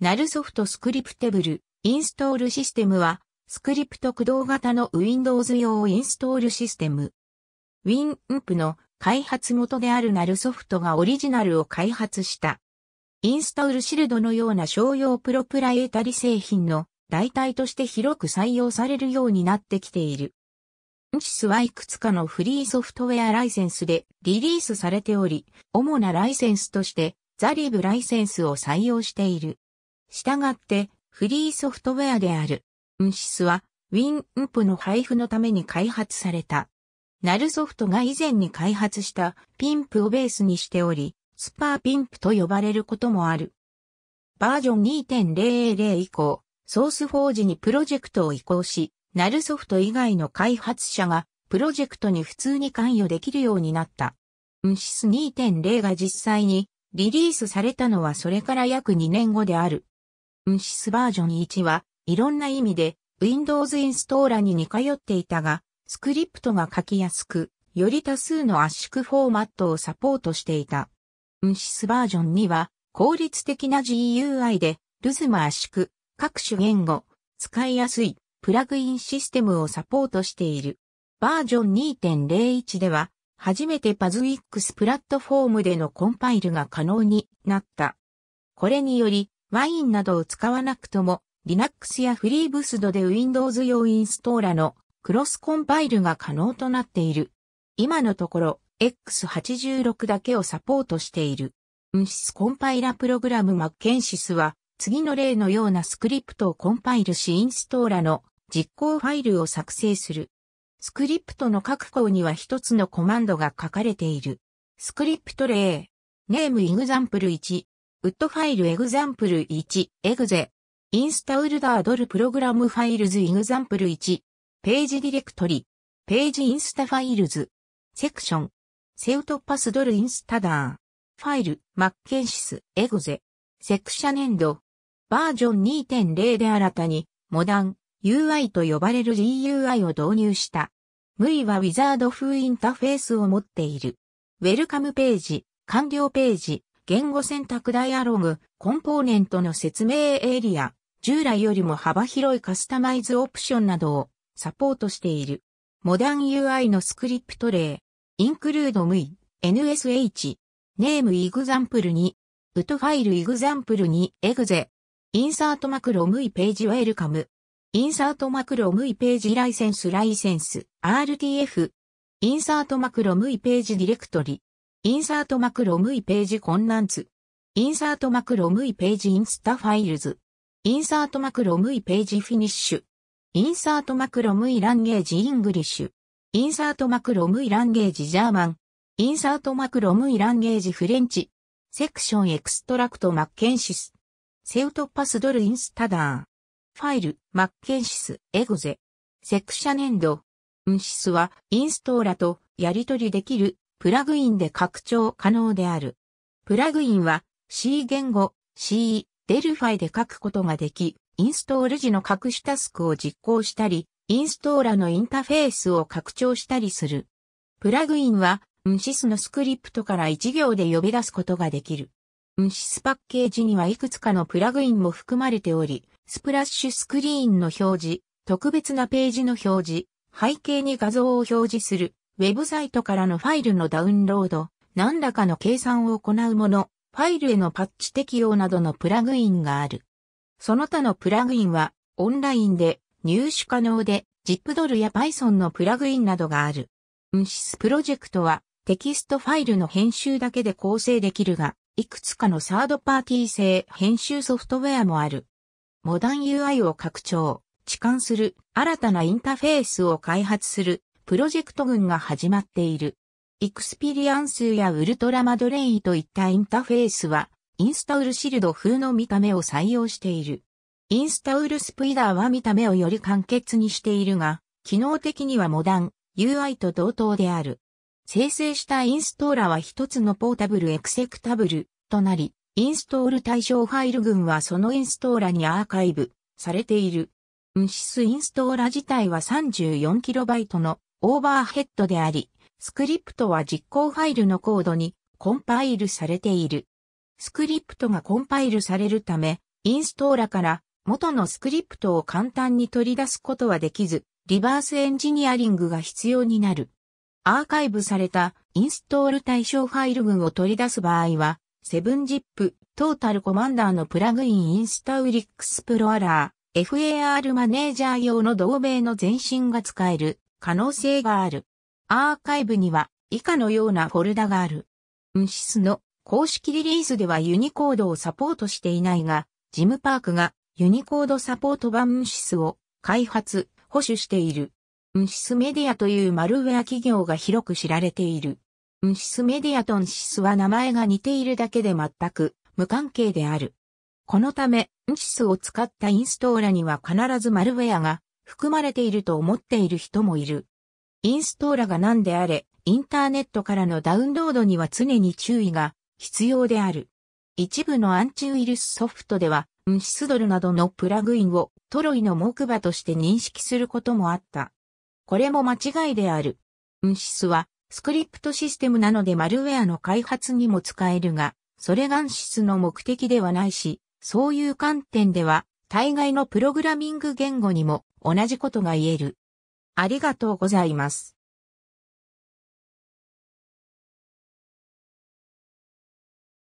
ナルソフトスクリプテブルインストールシステムは、スクリプト駆動型の Windows 用インストールシステム。WinUmp の開発元であるナルソフトがオリジナルを開発した。インストールシルドのような商用プロプラエタリ製品の代替として広く採用されるようになってきている。ンチスはいくつかのフリーソフトウェアライセンスでリリースされており、主なライセンスとしてザリブライセンスを採用している。従って、フリーソフトウェアである、ウンシスは、WinUp の配布のために開発された。ナルソフトが以前に開発したピンプをベースにしており、スパーピンプと呼ばれることもある。バージョン2.000以降、ソースフォージにプロジェクトを移行し、ナルソフト以外の開発者がプロジェクトに普通に関与できるようになった。ウンシス2.0が実際にリリースされたのはそれから約2年後である。ウンシスバージョン1は、いろんな意味で、Windows インストーラに似通っていたが、スクリプトが書きやすく、より多数の圧縮フォーマットをサポートしていた。ウンシスバージョン2は、効率的な GUI で、ルズム圧縮、各種言語、使いやすい、プラグインシステムをサポートしている。バージョン2.01では、初めてパズウィックスプラットフォームでのコンパイルが可能になった。これにより、ワインなどを使わなくとも、Linux や FreeBSD で Windows 用インストーラのクロスコンパイルが可能となっている。今のところ X86 だけをサポートしている。ウンコンパイラプログラムマッケンシスは次の例のようなスクリプトをコンパイルしインストーラの実行ファイルを作成する。スクリプトの各項には一つのコマンドが書かれている。スクリプト例、ネームイグザンプル1、ウッドファイルエグザンプル1、エグゼ。インスタウルダードルプログラムファイルズエグザンプル1。ページディレクトリ。ページインスタファイルズ。セクション。セウトパスドルインスタダー。ファイル、マッケンシス、エグゼ。セクシャネンド。バージョン2.0で新たに、モダン、UI と呼ばれる GUI を導入した。無意はウィザード風インターフェースを持っている。ウェルカムページ、完了ページ、言語選択ダイアログ、コンポーネントの説明エリア、従来よりも幅広いカスタマイズオプションなどをサポートしている。モダン UI のスクリプト例、インクルードムイ、NSH、ネームイグザンプル2、ウトファイルイグザンプル2、エグゼ、インサートマクロムイページウェルカム、インサートマクロムイページライセンスライセンス、RTF、インサートマクロムイページディレクトリ、インサートマクロムイページコンナンツ。インサートマクロムイページインスタファイルズ。インサートマクロムイページフィニッシュ。インサートマクロムイランゲージイングリッシュ。インサートマクロムイランゲージジャーマン。インサートマクロムイランゲージフレンチ。セクションエクストラクトマッケンシス。セウトパスドルインスタダー。ファイル、マッケンシス、エゴゼ。セクシャネンド。ウンシスは、インストーラと、やり取りできる、プラグインで拡張可能である。プラグインは C 言語 C デルファイで書くことができ、インストール時の隠しタスクを実行したり、インストーラのインターフェースを拡張したりする。プラグインは、n s i のスクリプトから1行で呼び出すことができる。n s スパッケージにはいくつかのプラグインも含まれており、スプラッシュスクリーンの表示、特別なページの表示、背景に画像を表示する、ウェブサイトからのファイルのダウンロード、何らかの計算を行うもの、ファイルへのパッチ適用などのプラグインがある。その他のプラグインは、オンラインで入手可能で、ZIP ドルや Python のプラグインなどがある。ウンシスプロジェクトは、テキストファイルの編集だけで構成できるが、いくつかのサードパーティー製編集ソフトウェアもある。モダン UI を拡張、置換する、新たなインターフェースを開発するプロジェクト群が始まっている。イクスピリアンスやウルトラマドレインといったインターフェースは、インスタウルシルド風の見た目を採用している。インスタウルスプイダーは見た目をより簡潔にしているが、機能的にはモダン、UI と同等である。生成したインストーラは一つのポータブルエクセクタブルとなり、インストール対象ファイル群はそのインストーラにアーカイブされている。ムシスインストーラ自体は 34KB のオーバーヘッドであり、スクリプトは実行ファイルのコードにコンパイルされている。スクリプトがコンパイルされるため、インストーラから元のスクリプトを簡単に取り出すことはできず、リバースエンジニアリングが必要になる。アーカイブされたインストール対象ファイル群を取り出す場合は、セブンジップ、トータルコマンダーのプラグインインスタウリックスプロアラー、FAR マネージャー用の同盟の前身が使える可能性がある。アーカイブには以下のようなフォルダがある。ムシスの公式リリースではユニコードをサポートしていないが、ジムパークがユニコードサポート版ムシスを開発、保守している。ムシスメディアというマルウェア企業が広く知られている。ムシスメディアとンシスは名前が似ているだけで全く無関係である。このため、ンシスを使ったインストーラには必ずマルウェアが含まれていると思っている人もいる。インストーラが何であれ、インターネットからのダウンロードには常に注意が必要である。一部のアンチウイルスソフトでは、ンシスドルなどのプラグインをトロイの木馬として認識することもあった。これも間違いである。ンシスはスクリプトシステムなのでマルウェアの開発にも使えるが、それがンシスの目的ではないし、そういう観点では大概のプログラミング言語にも同じことが言える。ありがとうございます。